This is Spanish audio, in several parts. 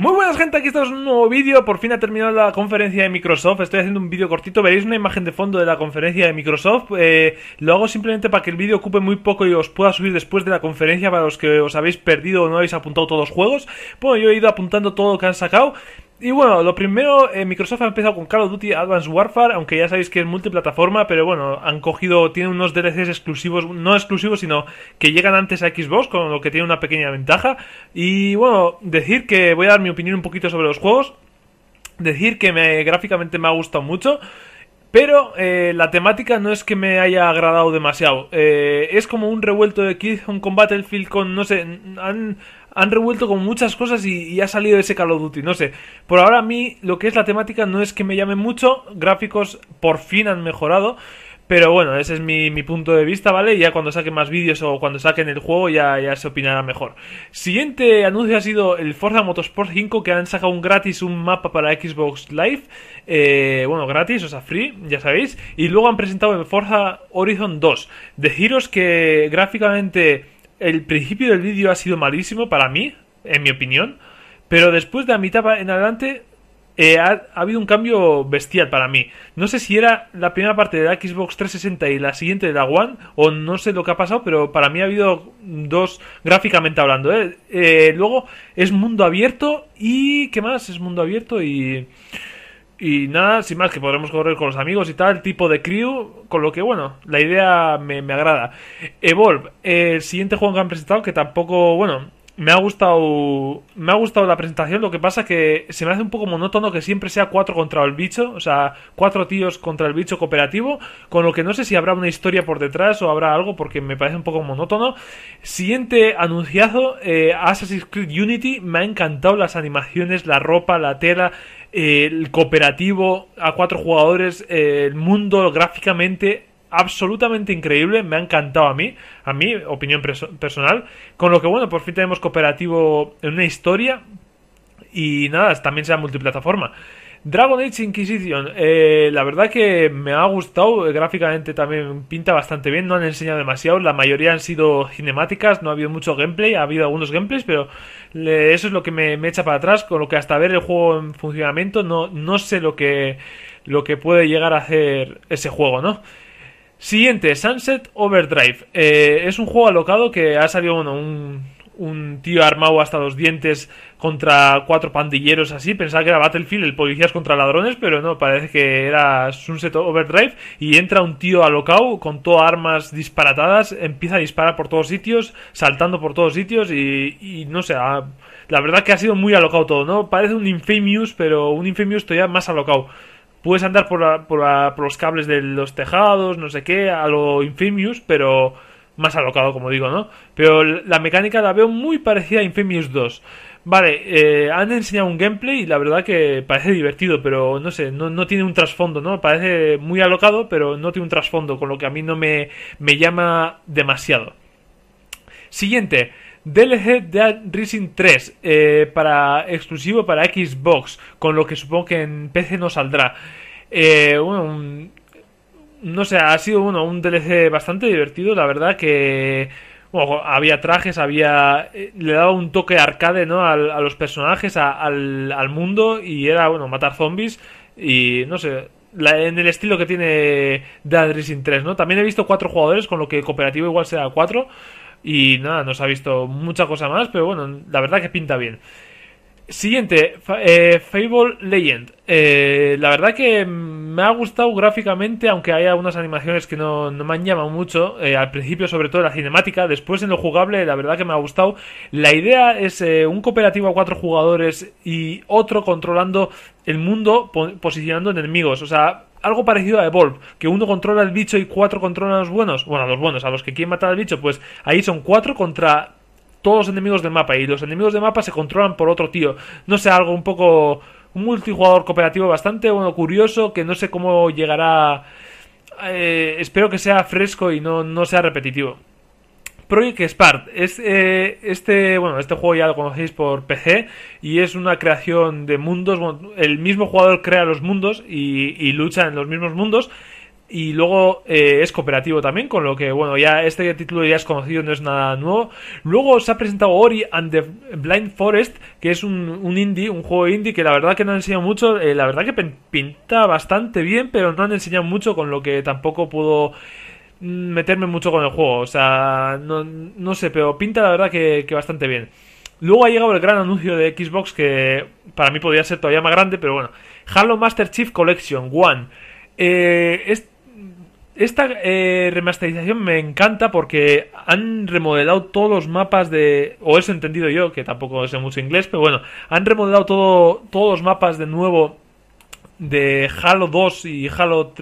Muy buenas gente, aquí estamos en un nuevo vídeo, por fin ha terminado la conferencia de Microsoft, estoy haciendo un vídeo cortito, veréis una imagen de fondo de la conferencia de Microsoft, eh, lo hago simplemente para que el vídeo ocupe muy poco y os pueda subir después de la conferencia para los que os habéis perdido o no habéis apuntado todos los juegos, bueno yo he ido apuntando todo lo que han sacado, y bueno, lo primero, eh, Microsoft ha empezado con Call of Duty Advanced Warfare, aunque ya sabéis que es multiplataforma, pero bueno, han cogido, tienen unos DLCs exclusivos, no exclusivos, sino que llegan antes a Xbox, con lo que tiene una pequeña ventaja. Y bueno, decir que voy a dar mi opinión un poquito sobre los juegos, decir que me, gráficamente me ha gustado mucho. Pero eh, la temática no es que me haya agradado demasiado. Eh, es como un revuelto de Kids, un Battlefield con, no sé, han, han revuelto con muchas cosas y, ha salido ese Call of Duty. No sé. Por ahora a mí lo que es la temática no es que me llame mucho. Gráficos por fin han mejorado. Pero bueno, ese es mi, punto de vista, ¿vale? Ya cuando saquen más vídeos o cuando saquen el juego ya, ya se opinará mejor. Siguiente anuncio ha sido el Forza Motorsport 5 que han sacado un gratis, un mapa para Xbox Live. Eh, bueno, gratis, o sea, free, ya sabéis. Y luego han presentado el Forza Horizon 2 Deciros que gráficamente el principio del vídeo ha sido malísimo para mí, en mi opinión, pero después de la mitad en adelante eh, ha, habido un cambio bestial para mí. No sé si era la primera parte de la Xbox 360 y la siguiente de la One, o no sé lo que ha pasado, pero para mí ha habido dos gráficamente hablando. Eh. Eh, luego es mundo abierto y... ¿Qué más? Es mundo abierto y... Y nada, sin más, que podremos correr con los amigos y tal, tipo de crew, con lo que bueno, la idea me, agrada. Evolve, el siguiente juego que han presentado, que tampoco, bueno, me ha gustado me ha gustado la presentación lo que pasa que se me hace un poco monótono que siempre sea cuatro contra el bicho o sea cuatro tíos contra el bicho cooperativo con lo que no sé si habrá una historia por detrás o habrá algo porque me parece un poco monótono siguiente anunciado eh, Assassin's Creed Unity me ha encantado las animaciones la ropa la tela el cooperativo a cuatro jugadores, el mundo gráficamente absolutamente increíble, me ha encantado a mí, a mi opinión personal, con lo que bueno, por fin tenemos cooperativo en una historia y nada, también sea multiplataforma. Dragon Age Inquisition, eh, la verdad que me ha gustado, eh, gráficamente también pinta bastante bien, no han enseñado demasiado, la mayoría han sido cinemáticas, no ha habido mucho gameplay, ha habido algunos gameplays, pero eso es lo que me, echa para atrás, con lo que hasta ver el juego en funcionamiento no, no sé lo que, lo que puede llegar a hacer ese juego, ¿no? Siguiente, Sunset Overdrive. Eh, es un juego alocado que ha salido bueno, un un tío armado hasta los dientes contra cuatro pandilleros así. Pensaba que era Battlefield, el policías contra ladrones, pero no, parece que era Sunset Overdrive. Y entra un tío alocado, con todas armas disparatadas, empieza a disparar por todos sitios, saltando por todos sitios y, y no sé, ah, la verdad que ha sido muy alocado todo, ¿no? Parece un Infamous, pero un Infamous todavía más alocado. Puedes andar por, por los cables de los tejados, no sé qué, a lo Infamous, pero más alocado, como digo, ¿no? Pero la mecánica la veo muy parecida a Infamous 2. Vale, eh, han enseñado un gameplay y la verdad que parece divertido, pero no sé, no, tiene un trasfondo, ¿no? Parece muy alocado, pero no tiene un trasfondo, con lo que a mí no me, me llama demasiado. Siguiente, DLC de Rising 3, eh, para, exclusivo para Xbox, con lo que supongo que en PC no saldrá. Eh, no sé, ha sido bueno, un DLC bastante divertido, la verdad que... Bueno, había trajes, había... Eh, le daba un toque arcade, ¿no? a los personajes, al, mundo y era, bueno, matar zombies y, no sé, en el estilo que tiene Dead Rising 3, ¿no? También he visto cuatro jugadores, con lo que cooperativo igual será cuatro y nada, nos ha visto mucha cosa más, pero bueno, la verdad que pinta bien. Siguiente, eh, Fable Legend. Eh, la verdad que mm, me ha gustado gráficamente, aunque hay algunas animaciones que no, me han llamado mucho. Eh, al principio, sobre todo la cinemática, después en lo jugable, la verdad que me ha gustado. La idea es eh, un cooperativo a cuatro jugadores y otro controlando el mundo posicionando enemigos. O sea, algo parecido a Evolve, que uno controla el bicho y cuatro controlan a los buenos. Bueno, a los buenos, a los que quieren matar al bicho, pues ahí son cuatro contra todos los enemigos del mapa. Y los enemigos del mapa se controlan por otro tío. No sé, algo un poco un multijugador cooperativo bastante bueno, curioso, que no sé cómo llegará. Eh, espero que sea fresco y no, sea repetitivo. Project Spark es eh, este bueno este juego ya lo conocéis por PC y es una creación de mundos el mismo jugador crea los mundos y, y lucha en los mismos mundos y luego eh, es cooperativo también, con lo que, bueno, ya este título ya es conocido, no es nada nuevo. Luego se ha presentado Ori and the Blind Forest, que es un, indie, un juego indie que la verdad que no han enseñado mucho, eh, la verdad que pinta bastante bien, pero no han enseñado mucho, con lo que tampoco puedo mm, meterme mucho con el juego. O sea, no, no sé, pero pinta la verdad que, bastante bien. Luego ha llegado el gran anuncio de Xbox, que para mí podría ser todavía más grande, pero bueno. Halo Master Chief Collection One. Eh, este esta eh, remasterización me encanta porque han remodelado todos los mapas de. O eso he entendido yo, que tampoco sé mucho inglés, pero bueno, han remodelado todo, todos los mapas de nuevo de Halo 2 y Halo.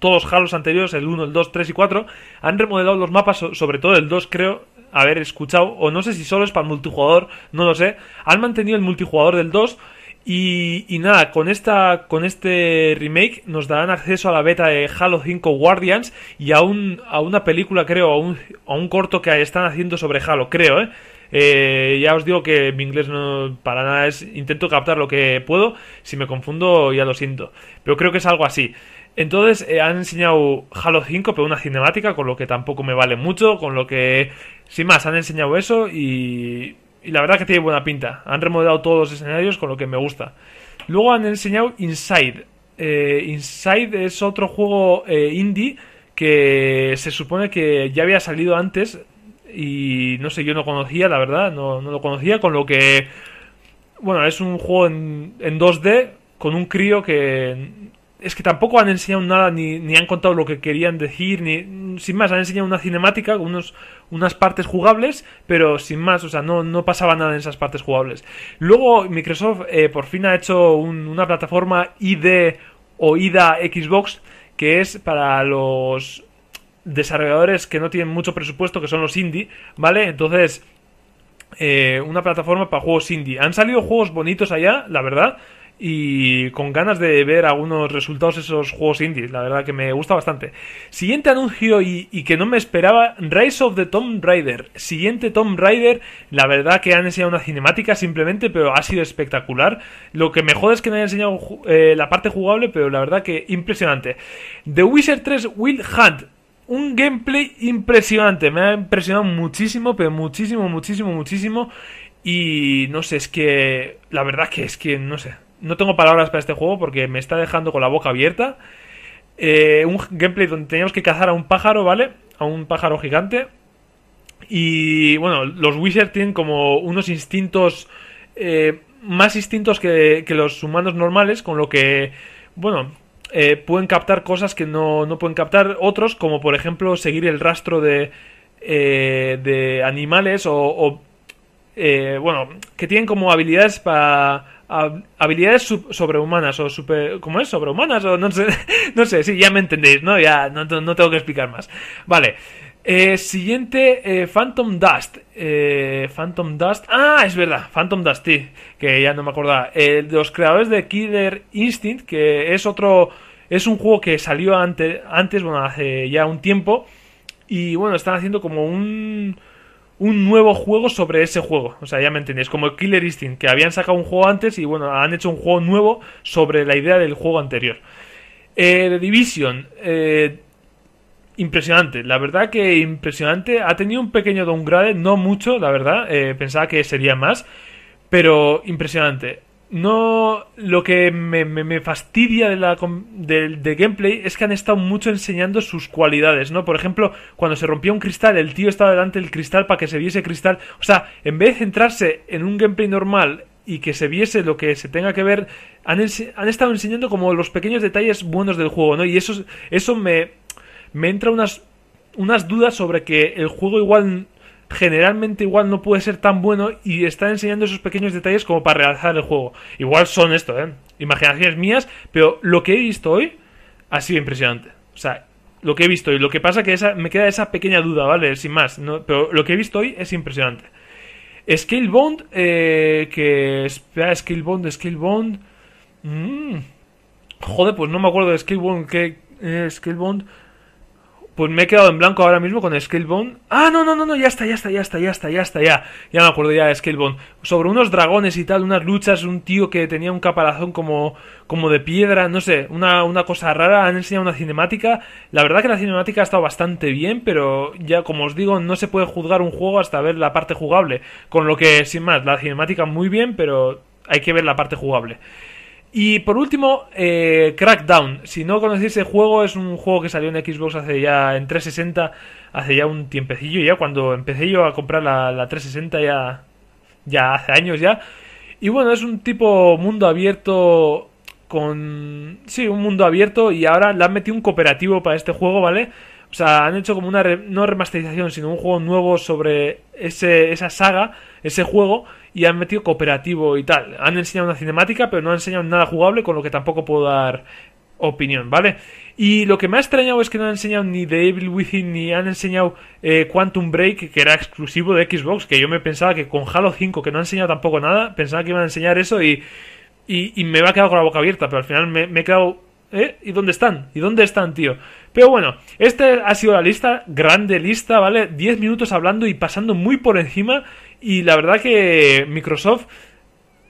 todos los Halos anteriores, el 1, el 2, 3 y 4. Han remodelado los mapas, sobre todo el 2, creo haber escuchado, o no sé si solo es para multijugador, no lo sé. Han mantenido el multijugador del 2 y, y, nada, con, esta, con este remake nos darán acceso a la beta de Halo 5 Guardians y a, un, a una película, creo, a un, a un corto que están haciendo sobre Halo, creo, ¿eh? ¿eh? ya os digo que mi inglés no para nada es. Intento captar lo que puedo. Si me confundo, ya lo siento. Pero creo que es algo así. Entonces eh, han enseñado Halo 5, pero una cinemática, con lo que tampoco me vale mucho. Con lo que. Sin más, han enseñado eso y. Y la verdad que tiene buena pinta. Han remodelado todos los escenarios, con lo que me gusta. Luego han enseñado Inside. Eh, Inside es otro juego eh, indie que se supone que ya había salido antes y no sé, yo no conocía, la verdad, no, lo conocía, con lo que, bueno, es un juego en 2D con un crío que, es que tampoco han enseñado nada ni, han contado lo que querían decir, ni sin más, han enseñado una cinemática, unos, unas partes jugables, pero sin más, o sea, no, no pasaba nada en esas partes jugables. Luego Microsoft eh, por fin ha hecho una plataforma ID o IDA Xbox que es para los desarrolladores que no tienen mucho presupuesto, que son los indie, ¿vale? Entonces, eh, una plataforma para juegos indie. Han salido juegos bonitos allá, la verdad y con ganas de ver algunos resultados de esos juegos indies, la verdad que me gusta bastante. Siguiente anuncio y, que no me esperaba, Rise of the Tomb Raider. Siguiente Tomb Raider, la verdad que han enseñado una cinemática simplemente, pero ha sido espectacular. Lo que me jode es que no haya enseñado eh, la parte jugable, pero la verdad que impresionante. The Wizard 3 Wild Hunt, un gameplay impresionante. Me ha impresionado muchísimo, pero muchísimo, muchísimo, muchísimo. Y no sé, es que la verdad que es que no sé no tengo palabras para este juego porque me está dejando con la boca abierta. Eh, un gameplay donde teníamos que cazar a un pájaro, ¿vale? A un pájaro gigante. Y bueno, los wizards tienen como unos instintos eh, más instintos que, que, los humanos normales, con lo que, bueno, eh, pueden captar cosas que no, no, pueden captar otros, como por ejemplo seguir el rastro de, de animales o eh, bueno, que tienen como habilidades para habilidades sobrehumanas o super ¿cómo es? sobrehumanas o no sé, no sé, sí, ya me entendéis, ¿no? Ya no, tengo que explicar más. Vale. Eh, siguiente, eh, Phantom Dust. Eh, Phantom Dust. Ah, es verdad, Phantom Dust, sí, que ya no me acordaba. de los creadores de Killer Instinct, que es otro. Es un juego que salió antes, bueno, hace ya un tiempo. Y bueno, están haciendo como un un nuevo juego sobre ese juego. O sea, ya me entendéis. Como Killer Instinct, que habían sacado un juego antes y bueno, han hecho un juego nuevo sobre la idea del juego anterior. Eh, Division, eh, impresionante. La verdad que impresionante. Ha tenido un pequeño downgrade, no mucho, la verdad. Eh, pensaba que sería más. Pero impresionante. No, lo que me, fastidia de la, del de gameplay es que han estado mucho enseñando sus cualidades, ¿no? Por ejemplo, cuando se rompía un cristal, el tío estaba delante del cristal para que se viese cristal. O sea, en vez de centrarse en un gameplay normal y que se viese lo que se tenga que ver, han, estado enseñando como los pequeños detalles buenos del juego, ¿no? Y eso, eso me, me entra unas, unas dudas sobre que el juego igual generalmente igual no puede ser tan bueno y está enseñando esos pequeños detalles como para Realizar el juego. Igual son esto, ¿eh? Imaginaciones mías, pero lo que he visto hoy ha sido impresionante. O sea, lo que he visto hoy, lo que pasa que me queda esa pequeña duda, ¿vale? Sin más, pero lo que he visto hoy es impresionante. skill eh, que... Espera, skill bond Mmm... Joder, pues no me acuerdo de bond que... Eh, skill bond pues me he quedado en blanco ahora mismo con Scalebone. Ah, no, no, no, no, ya está, ya está, ya está, ya está, ya está, ya. Ya me acuerdo ya de Scalebone. Sobre unos dragones y tal, unas luchas, un tío que tenía un caparazón como, como de piedra, no sé, una, una cosa rara. Han enseñado una cinemática. La verdad que la cinemática ha estado bastante bien, pero ya, como os digo, no se puede juzgar un juego hasta ver la parte jugable. Con lo que, sin más, la cinemática muy bien, pero hay que ver la parte jugable. Y por último, eh, Crackdown. Si no conocéis el juego, es un juego que salió en Xbox hace ya en 360, hace ya un tiempecillo, ya cuando empecé yo a comprar la, 360 ya, ya hace años ya. Y bueno, es un tipo mundo abierto con... Sí, un mundo abierto y ahora le han metido un cooperativo para este juego, ¿vale? O sea, han hecho como una, no remasterización, sino un juego nuevo sobre ese, esa saga ese juego y han metido cooperativo y tal. Han enseñado una cinemática, pero no han enseñado nada jugable, con lo que tampoco puedo dar opinión, ¿vale? Y lo que me ha extrañado es que no han enseñado ni The Evil Within ni han enseñado eh, Quantum Break, que era exclusivo de Xbox, que yo me pensaba que con Halo 5, que no han enseñado tampoco nada, pensaba que iban a enseñar eso y, y, me va a quedar con la boca abierta, pero al final me, me he quedado... ¿Eh? ¿Y dónde están? ¿Y dónde están, tío? Pero bueno, esta ha sido la lista, grande lista, ¿vale? 10 minutos hablando y pasando muy por encima. Y la verdad que Microsoft.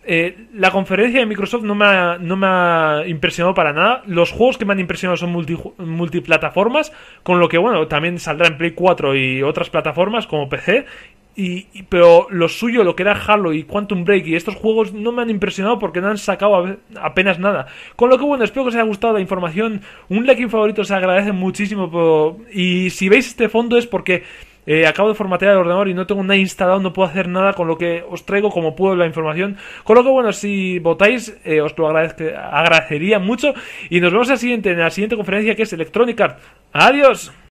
Eh, la conferencia de Microsoft no me, ha, no me ha impresionado para nada. Los juegos que me han impresionado son multiplataformas, con lo que, bueno, también saldrá en Play 4 y otras plataformas como PC. Y, pero lo suyo, lo que era Halo y Quantum Break y estos juegos no me han impresionado porque no han sacado apenas nada. Con lo que bueno, espero que os haya gustado la información. Un like favorito se agradece muchísimo. y si veis este fondo es porque eh, acabo de formatear el ordenador y no tengo nada instalado, no puedo hacer nada con lo que os traigo como puedo la información. Con lo que bueno, si votáis, eh, os lo agradecería mucho. Y nos vemos en la siguiente, en la siguiente conferencia que es Electronic Arts, Adiós.